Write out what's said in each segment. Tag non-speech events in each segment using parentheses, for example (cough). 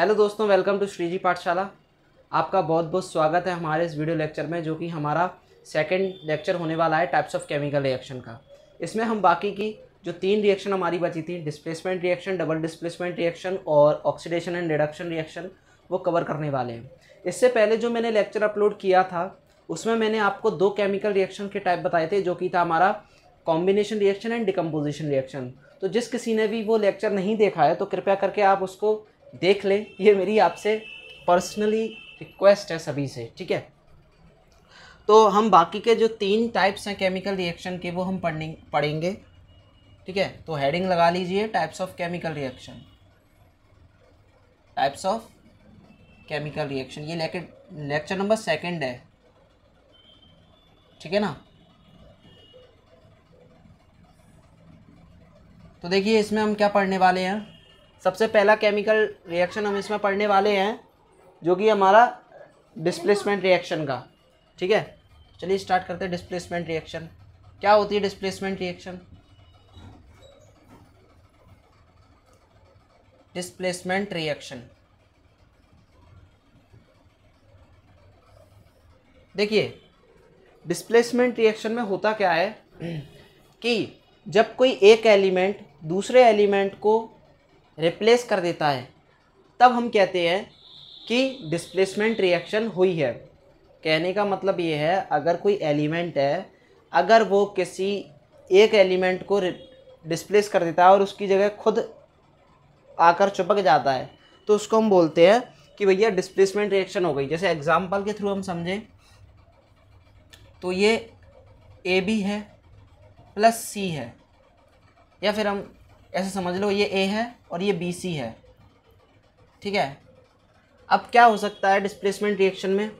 hello दोस्तों welcome to Shri जी पाठशाला आपका बहुत बहुत स्वागत है हमारे इस वीडियो लेक्चर में जो कि हमारा सेकंड लेक्चर होने वाला है टाइप्स ऑफ केमिकल रिएक्शन का इसमें हम बाकी की जो तीन रिएक्शन हमारी बची थी displacement reaction double displacement reaction और ऑक्सीडेशन एंड रिडक्शन रिएक्शन वो कवर करने वाले हैं इससे पहले जो मैंने लेक्चर अपलोड किया था उसमें मैंने आपको दो केमिकल रिएक्शन के टाइप बताए थे जो कि था हमारा combination reaction and decomposition reaction तो जिस किसी ने भी वो लेक्चर नहीं देखा है तो कृपया करके आप उसको देख लें ये मेरी आपसे पर्सनली रिक्वेस्ट है सभी से ठीक है तो हम बाकी के जो तीन टाइप्स हैं केमिकल रिएक्शन के वो हम पढ़ने पढ़ेंगे ठीक है तो हेडिंग लगा लीजिए types of chemical reaction types of chemical reaction ये लेक्चर नंबर सेकंड है ठीक है ना तो देखिए इसमें हम क्या पढ़ने वाले हैं सबसे पहला केमिकल रिएक्शन हम इसमें पढ़ने वाले हैं जो कि हमारा डिस्प्लेसमेंट रिएक्शन का ठीक है चलिए स्टार्ट करते हैं डिस्प्लेसमेंट रिएक्शन क्या होती है डिस्प्लेसमेंट रिएक्शन डिस्प्लेसमेंट रिएक्शन देखिए डिस्प्लेसमेंट रिएक्शन में होता क्या है कि जब कोई एक एलिमेंट दूसरे एलिमेंट को रिप्लेस कर देता है तब हम कहते हैं कि डिस्प्लेसमेंट रिएक्शन हुई है कहने का मतलब ये है अगर कोई एलिमेंट है अगर वो किसी एक एलिमेंट को डिस्प्लेस कर देता है और उसकी जगह खुद आकर चुपक जाता है तो उसको हम बोलते हैं कि भैया डिस्प्लेसमेंट रिएक्शन हो गई जैसे एग्ज़ाम्पल के थ्रू हम समझें तो ये ए बी है प्लस सी है या फिर हम ऐसे समझ लो ये ए है और ये बी सी है ठीक है अब क्या हो सकता है डिस्प्लेसमेंट रिएक्शन में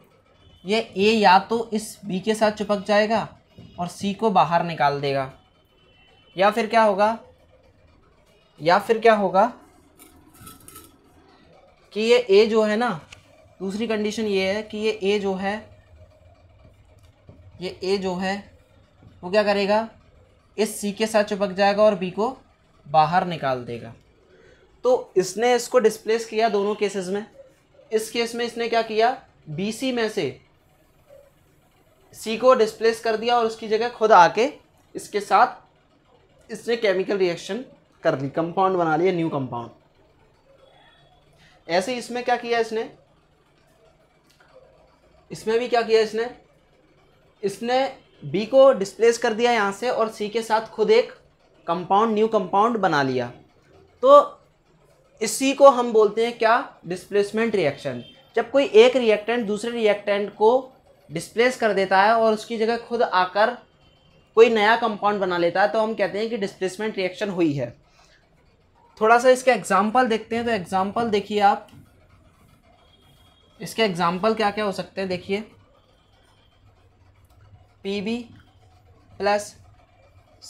ये ए या तो इस बी के साथ चिपक जाएगा और सी को बाहर निकाल देगा या फिर क्या होगा या फिर क्या होगा कि ये ए जो है ना दूसरी कंडीशन ये है कि ये ए जो है ये ए जो है वो क्या करेगा इस सी के साथ चिपक जाएगा और बी को बाहर निकाल देगा तो इसने इसको डिस्प्लेस किया दोनों केसेस में इस केस में इसने क्या किया बीसी में से सी को डिस्प्लेस कर दिया और उसकी जगह खुद आके इसके साथ इसने केमिकल रिएक्शन कर ली कंपाउंड बना लिया न्यू कंपाउंड ऐसे इसमें क्या किया इसने इसमें भी क्या किया इसने इसने बी को डिस्प्लेस कर दिया यहाँ से और सी के साथ खुद एक कंपाउंड न्यू कंपाउंड बना लिया तो इसी को हम बोलते हैं क्या डिस्प्लेसमेंट रिएक्शन जब कोई एक रिएक्टेंट दूसरे रिएक्टेंट को डिस्प्लेस कर देता है और उसकी जगह खुद आकर कोई नया कंपाउंड बना लेता है तो हम कहते हैं कि डिस्प्लेसमेंट रिएक्शन हुई है थोड़ा सा इसका एग्जाम्पल देखते हैं तो एग्जाम्पल देखिए आप इसके एग्जाम्पल क्या क्या हो सकते हैं देखिए P B plus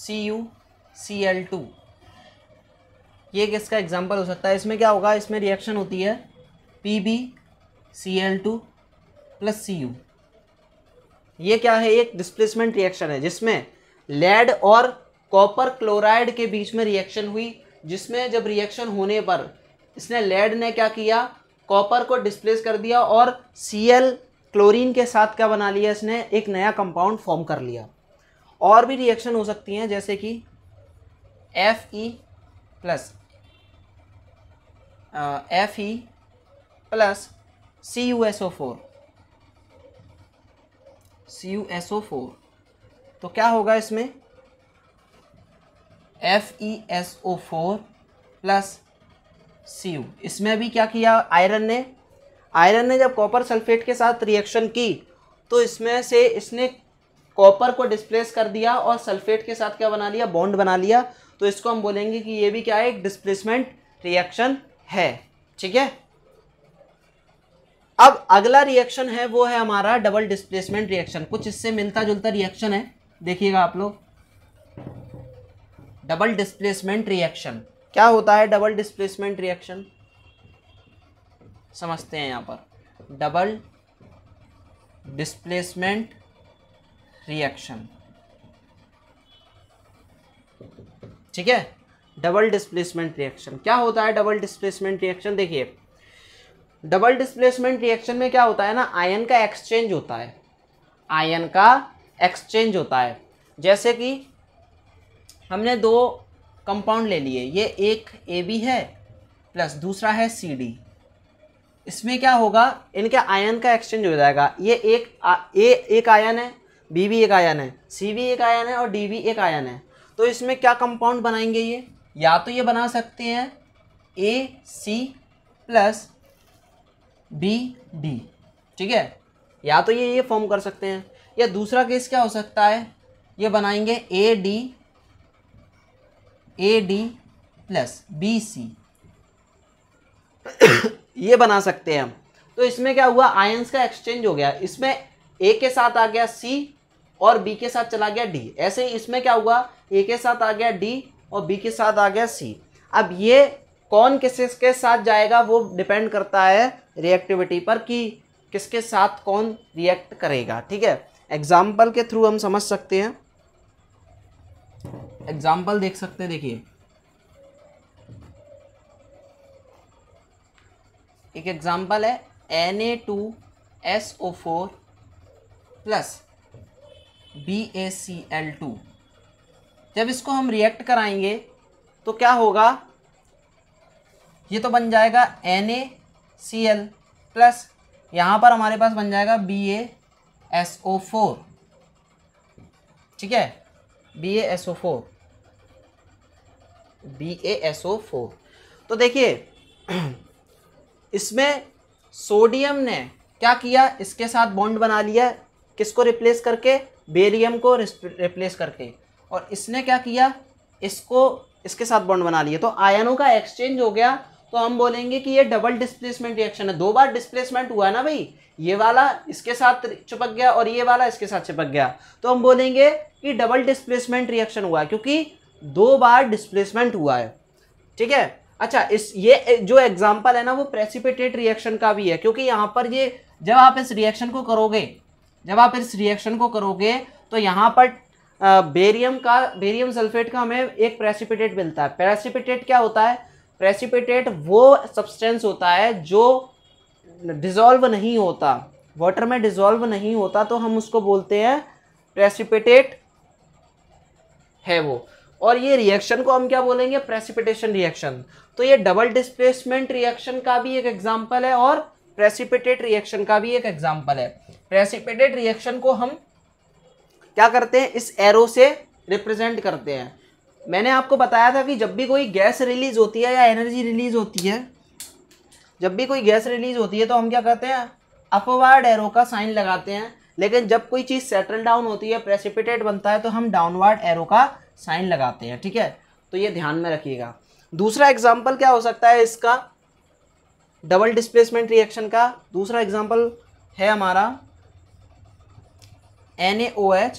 C U C L two ये किसका एग्जाम्पल हो सकता है इसमें क्या होगा इसमें रिएक्शन होती है P B C L two plus C U ये क्या है एक डिस्प्लेसमेंट रिएक्शन है जिसमें लेड और कॉपर क्लोराइड के बीच में रिएक्शन हुई जिसमें जब रिएक्शन होने पर इसने लेड ने क्या किया कॉपर को डिस्प्लेस कर दिया और सी एल क्लोरीन के साथ क्या बना लिया इसने एक नया कंपाउंड फॉर्म कर लिया और भी रिएक्शन हो सकती हैं जैसे कि F E plus F E plus C U S O four C U S O four तो क्या होगा इसमें F E S O four plus C U इसमें भी क्या किया आयरन ने आयरन ने जब कॉपर सल्फेट के साथ रिएक्शन की तो इसमें से इसने कॉपर को डिस्प्लेस कर दिया और सल्फेट के साथ क्या बना लिया बॉन्ड बना लिया तो इसको हम बोलेंगे कि ये भी क्या है एक डिस्प्लेसमेंट रिएक्शन है ठीक है अब अगला रिएक्शन है वो है हमारा डबल डिस्प्लेसमेंट रिएक्शन कुछ इससे मिलता जुलता रिएक्शन है देखिएगा आप लोग डबल डिस्प्लेसमेंट रिएक्शन क्या होता है डबल डिस्प्लेसमेंट रिएक्शन समझते हैं यहां पर डबल डिस्प्लेसमेंट रिएक्शन ठीक है डबल डिस्प्लेसमेंट रिएक्शन क्या होता है डबल डिस्प्लेसमेंट रिएक्शन देखिए डबल डिस्प्लेसमेंट रिएक्शन में क्या होता है ना आयन का एक्सचेंज होता है आयन का एक्सचेंज होता है जैसे कि हमने दो कंपाउंड ले लिए ये एक ए बी है प्लस दूसरा है सी डी इसमें क्या होगा इनके आयन का एक्सचेंज हो जाएगा ये एक आ, ए एक आयन है बी भी एक आयन है सी भी एक आयन है और डी भी एक आयन है तो इसमें क्या कंपाउंड बनाएंगे ये या तो ये बना सकते हैं A C plus B D ठीक है या तो ये ये फॉर्म कर सकते हैं या दूसरा केस क्या हो सकता है ये बनाएंगे A D A D plus B C ये बना सकते हैं हम तो इसमें क्या हुआ आयंस का एक्सचेंज हो गया इसमें ए के साथ आ गया सी और बी के साथ चला गया डी ऐसे ही इसमें क्या हुआ ए के साथ आ गया डी और बी के साथ आ गया सी अब ये कौन किस के साथ जाएगा वो डिपेंड करता है रिएक्टिविटी पर कि किसके साथ कौन रिएक्ट करेगा ठीक है एग्जाम्पल के थ्रू हम समझ सकते हैं एग्जाम्पल देख सकते हैं देखिए एक एग्जाम्पल है N A two S O four plus B A C L two जब इसको हम रिएक्ट कराएंगे तो क्या होगा ये तो बन जाएगा N A C L plus यहाँ पर हमारे पास बन जाएगा B A S O four ठीक है B A S O four B A S O four तो देखिए (clears throat) इसमें सोडियम ने क्या किया इसके साथ बॉन्ड बना लिया किसको रिप्लेस करके बेरियम को रिप्लेस करके और इसने क्या किया इसको इसके साथ बॉन्ड बना लिया तो आयनों का एक्सचेंज हो गया तो हम बोलेंगे कि ये डबल डिस्प्लेसमेंट रिएक्शन है दो बार डिस्प्लेसमेंट हुआ ना भाई ये वाला इसके साथ चिपक गया और ये वाला इसके साथ चिपक गया तो हम बोलेंगे कि डबल डिस्प्लेसमेंट रिएक्शन हुआ है क्योंकि दो बार डिस्प्लेसमेंट हुआ है ठीक है अच्छा इस ये जो एग्जाम्पल है ना वो प्रेसिपिटेट रिएक्शन का भी है क्योंकि यहाँ पर ये जब आप इस रिएक्शन को करोगे जब आप इस रिएक्शन को करोगे तो यहाँ पर बेरियम का बेरियम सल्फेट का हमें एक प्रेसिपिटेट मिलता है प्रेसिपिटेट क्या होता है प्रेसिपिटेट वो सब्सटेंस होता है जो डिज़ोल्व नहीं होता वाटर में डिज़ोल्व नहीं होता तो हम उसको बोलते हैं प्रेसिपिटेट है वो और ये रिएक्शन को हम क्या बोलेंगे प्रेसिपिटेशन रिएक्शन तो ये डबल डिस्प्लेसमेंट रिएक्शन का भी एक एग्जाम्पल है और प्रेसिपिटेट रिएक्शन का भी एक एग्जाम्पल है प्रेसिपिटेट रिएक्शन को हम क्या करते हैं इस एरो से रिप्रेजेंट करते हैं मैंने आपको बताया था कि जब भी कोई गैस रिलीज होती है या एनर्जी रिलीज होती है जब भी कोई गैस रिलीज होती है तो हम क्या करते हैं अपवर्ड एरो का साइन लगाते हैं लेकिन जब कोई चीज़ सेटल डाउन होती है प्रेसिपिटेट बनता है तो हम डाउनवर्ड एरो का साइन लगाते हैं ठीक है तो ये ध्यान में रखिएगा दूसरा एग्जाम्पल क्या हो सकता है इसका डबल डिस्प्लेसमेंट रिएक्शन का दूसरा एग्जाम्पल है हमारा N H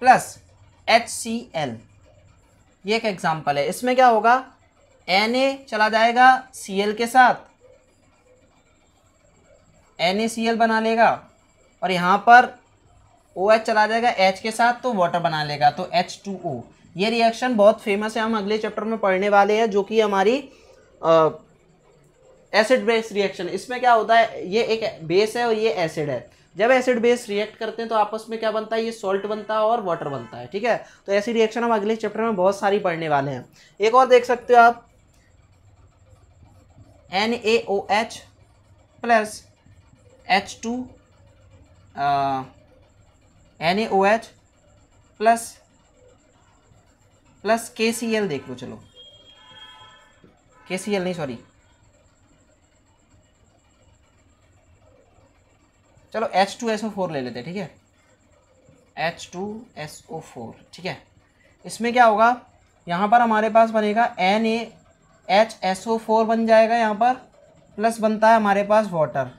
plus H C L ये एक एग्ज़ाम्पल है इसमें क्या होगा एन ए चला जाएगा सी एल के साथ एन ए सी एल बना लेगा और यहाँ पर ओ OH एच चला जाएगा एच के साथ तो वाटर बना लेगा तो एच टू ओ ये रिएक्शन बहुत फेमस है हम अगले चैप्टर में पढ़ने वाले हैं जो कि हमारी एसिड बेस रिएक्शन इसमें क्या होता है ये एक बेस है और ये एसिड है जब एसिड बेस रिएक्ट करते हैं तो आपस में क्या बनता है ये सॉल्ट बनता है और वाटर बनता है ठीक है तो ऐसी रिएक्शन हम अगले चैप्टर में बहुत सारी पढ़ने वाले हैं एक और देख सकते हो आप N A O H plus H two N A O H plus plus K C L देख लो चलो के सी एल नहीं सॉरी चलो H two S O four ले लेते हैं ठीक है H two S O four ठीक है इसमें क्या होगा यहाँ पर हमारे पास बनेगा N A H S O four बन जाएगा यहाँ पर प्लस बनता है हमारे पास वाटर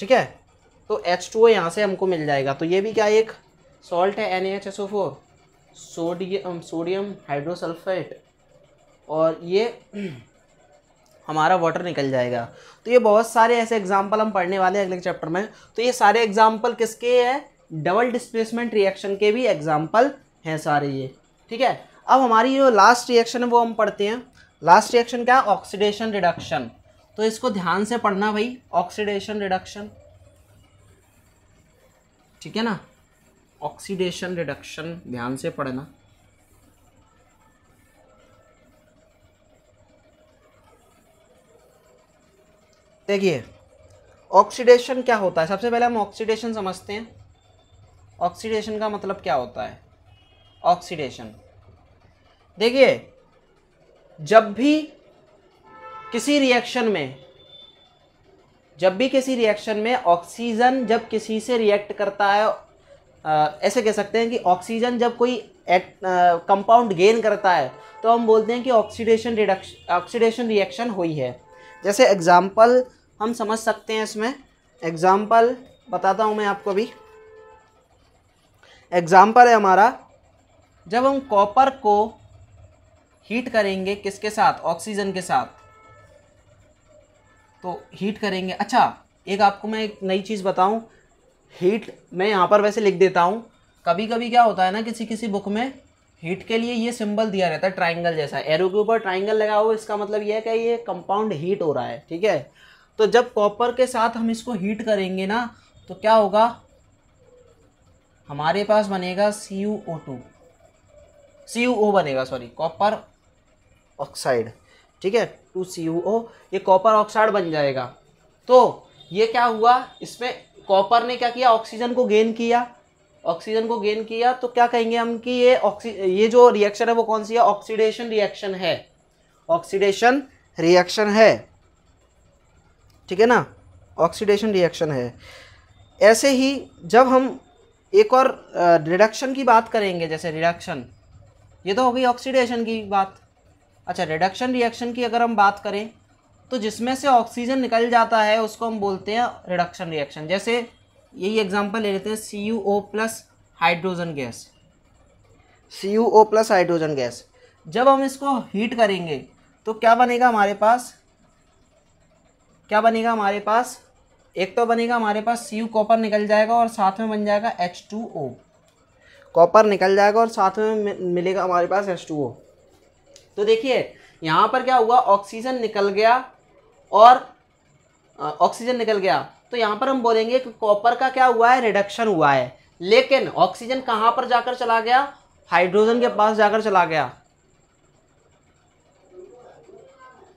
ठीक है तो एच टू ओ यहाँ से हमको मिल जाएगा तो ये भी क्या एक सॉल्ट है N A H S O four sodium sodium hydrosulphate और ये हमारा वाटर निकल जाएगा तो ये बहुत सारे ऐसे एग्जाम्पल हम पढ़ने वाले हैं अगले चैप्टर में तो ये सारे एग्जाम्पल किसके हैं डबल डिस्प्लेसमेंट रिएक्शन के भी एग्जाम्पल हैं सारे ये ठीक है अब हमारी जो लास्ट रिएक्शन है वो हम पढ़ते हैं लास्ट रिएक्शन क्या है ऑक्सीडेशन रिडक्शन तो इसको ध्यान से पढ़ना भाई ऑक्सीडेशन रिडक्शन ठीक है ना ऑक्सीडेशन रिडक्शन ध्यान से पढ़ना देखिए ऑक्सीडेशन क्या होता है सबसे पहले हम ऑक्सीडेशन समझते हैं ऑक्सीडेशन का मतलब क्या होता है ऑक्सीडेशन देखिए जब भी किसी रिएक्शन में जब भी किसी रिएक्शन में ऑक्सीजन जब किसी से रिएक्ट करता है ऐसे कह सकते हैं कि ऑक्सीजन जब कोई कंपाउंड गेन करता है तो हम बोलते हैं कि ऑक्सीडेशन रिडक्शन ऑक्सीडेशन रिएक्शन हुई है जैसे एग्जाम्पल हम समझ सकते हैं इसमें एग्ज़ाम्पल बताता हूँ मैं आपको भी एग्ज़ाम्पल है हमारा जब हम कॉपर को हीट करेंगे किसके साथ ऑक्सीजन के साथ तो हीट करेंगे अच्छा एक आपको मैं एक नई चीज़ बताऊं हीट मैं यहाँ पर वैसे लिख देता हूँ कभी कभी क्या होता है ना किसी किसी बुक में हीट के लिए ये सिंबल दिया रहता है ट्राइंगल जैसा एरो के ऊपर ट्राइंगल लगा हुआ इसका मतलब यह है कि ये कंपाउंड हीट हो रहा है ठीक है तो जब कॉपर के साथ हम इसको हीट करेंगे ना तो क्या होगा हमारे पास बनेगा C U O two C U O बनेगा सॉरी कॉपर ऑक्साइड ठीक है टू सी यू ओ ये कॉपर ऑक्साइड बन जाएगा तो ये क्या हुआ इसमें कॉपर ने क्या किया ऑक्सीजन को गेन किया ऑक्सीजन को गेन किया तो क्या कहेंगे हम कि ये ऑक्सी ये जो रिएक्शन है वो कौन सी है ऑक्सीडेशन रिएक्शन है ऑक्सीडेशन रिएक्शन है ठीक है ना ऑक्सीडेशन रिएक्शन है ऐसे ही जब हम एक और रिडक्शन की बात करेंगे जैसे रिडक्शन ये तो हो गई ऑक्सीडेशन की बात अच्छा रिडक्शन रिएक्शन की अगर हम बात करें तो जिसमें से ऑक्सीजन निकल जाता है उसको हम बोलते हैं रिडक्शन रिएक्शन जैसे यही एग्जांपल ले लेते हैं C U O plus hydrogen gas C U O plus hydrogen gas जब हम इसको हीट करेंगे तो क्या बनेगा हमारे पास क्या बनेगा हमारे पास एक तो बनेगा हमारे पास सी यू कॉपर निकल जाएगा और साथ में बन जाएगा H two O copper nickel जाएगा और साथ में मिलेगा हमारे पास एच टू ओ तो देखिए यहाँ पर क्या हुआ ऑक्सीजन निकल गया और ऑक्सीजन निकल गया तो यहाँ पर हम बोलेंगे कि कॉपर का क्या हुआ है रिडक्शन हुआ है लेकिन ऑक्सीजन कहाँ पर जाकर चला गया हाइड्रोजन के पास जाकर चला गया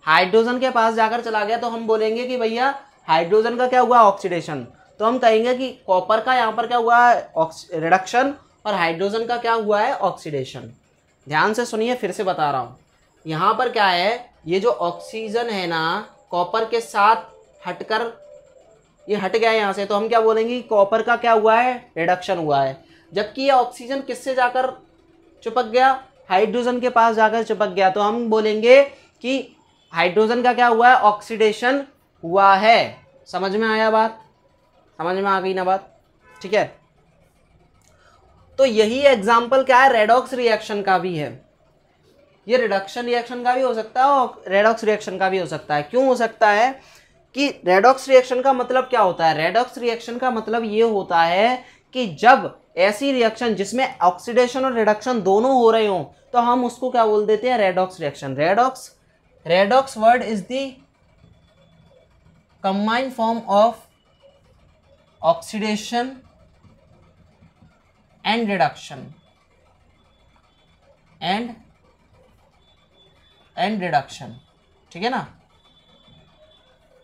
हाइड्रोजन के पास जाकर चला गया तो हम बोलेंगे कि भैया हाइड्रोजन का क्या हुआ ऑक्सीडेशन तो हम कहेंगे कि कॉपर का यहाँ पर क्या हुआ रिडक्शन और हाइड्रोजन का क्या हुआ है ऑक्सीडेशन ध्यान से सुनिए फिर से बता रहा हूँ यहाँ पर क्या है ये जो ऑक्सीजन है ना कॉपर के साथ हटकर ये हट गया है यहाँ से तो हम क्या बोलेंगे कॉपर का क्या हुआ है रिडक्शन हुआ है जबकि ये ऑक्सीजन किससे जाकर चिपक गया हाइड्रोजन के पास जाकर चिपक गया तो हम बोलेंगे कि हाइड्रोजन का क्या हुआ है ऑक्सीडेशन हुआ है समझ में आया बात समझ में आ गई ना बात ठीक है तो यही एग्जाम्पल क्या है रेडॉक्स रिएक्शन का भी है ये रिडक्शन रिएक्शन का भी हो सकता है और रेडॉक्स रिएक्शन का भी हो सकता है क्यों हो सकता है कि रेडॉक्स रिएक्शन का मतलब क्या होता है रेडॉक्स रिएक्शन का मतलब ये होता है कि जब ऐसी रिएक्शन जिसमें ऑक्सीडेशन और रिडक्शन दोनों हो रहे हों तो हम उसको क्या बोल देते हैं redox reaction redox redox word is the combined form of oxidation and reduction and and reduction ठीक है ना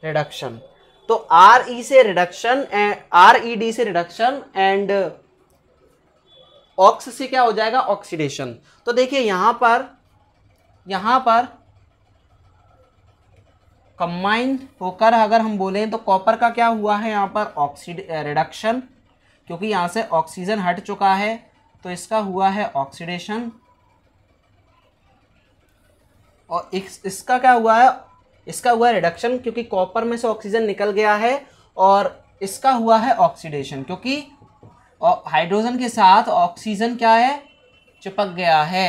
रिडक्शन तो आर ई e से रिडक्शन आर ई डी से रिडक्शन एंड ऑक्स से क्या हो जाएगा ऑक्सीडेशन तो देखिए यहां पर यहां पर कंबाइंड होकर अगर हम बोलें तो कॉपर का क्या हुआ है यहाँ पर ऑक्सीड रिडक्शन eh, क्योंकि यहाँ से ऑक्सीजन हट चुका है तो इसका हुआ है ऑक्सीडेशन और इस, इसका क्या हुआ है इसका हुआ है रिडक्शन क्योंकि कॉपर में से ऑक्सीजन निकल गया है और इसका हुआ है ऑक्सीडेशन क्योंकि हाइड्रोजन के साथ ऑक्सीजन क्या है चिपक गया है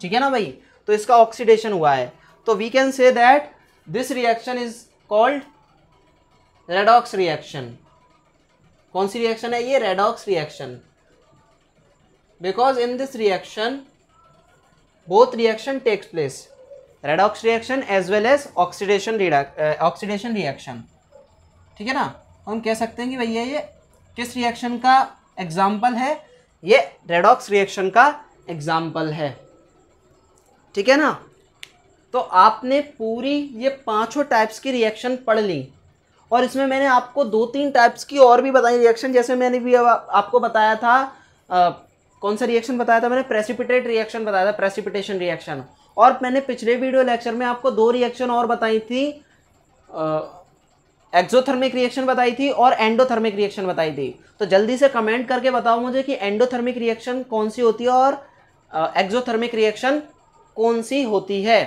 ठीक है ना भाई तो इसका ऑक्सीडेशन हुआ है तो we can say that this reaction is called redox reaction कौन सी रिएक्शन है ये redox reaction because in this reaction both reaction takes place redox reaction as well as oxidation oxidation reaction ठीक है ना हम कह सकते हैं कि भैया ये किस रिएक्शन का एग्जाम्पल है ये रेडॉक्स रिएक्शन का एग्जाम्पल है ठीक है ना तो आपने पूरी ये पांचों टाइप्स की रिएक्शन पढ़ ली और इसमें मैंने आपको दो तीन टाइप्स की और भी बताई रिएक्शन जैसे मैंने भी अब आपको बताया था आ, कौन सा रिएक्शन बताया था मैंने प्रेसिपिटेट रिएक्शन बताया था प्रेसिपिटेशन रिएक्शन और मैंने पिछले वीडियो लेक्चर में आपको दो रिएक्शन और बताई थी एक्जोथर्मिक रिएक्शन बताई थी और एंडोथर्मिक रिएक्शन बताई थी तो जल्दी से कमेंट करके बताओ मुझे कि एंडोथर्मिक रिएक्शन कौन सी होती है और एक्जोथर्मिक रिएक्शन कौन सी होती है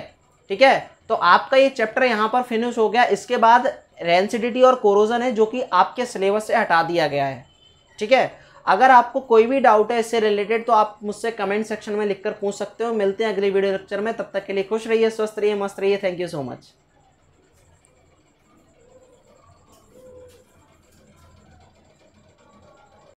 ठीक है तो आपका ये चैप्टर यहाँ पर फिनिश हो गया इसके बाद रेंसिडिटी और कोरोजन है जो कि आपके सिलेबस से हटा दिया गया है ठीक है अगर आपको कोई भी डाउट है इससे रिलेटेड तो आप मुझसे कमेंट सेक्शन में लिखकर पूछ सकते हो मिलते हैं अगले वीडियो लेक्चर में तब तक के लिए खुश रहिए स्वस्थ रहिए मस्त रहिए थैंक यू सो मच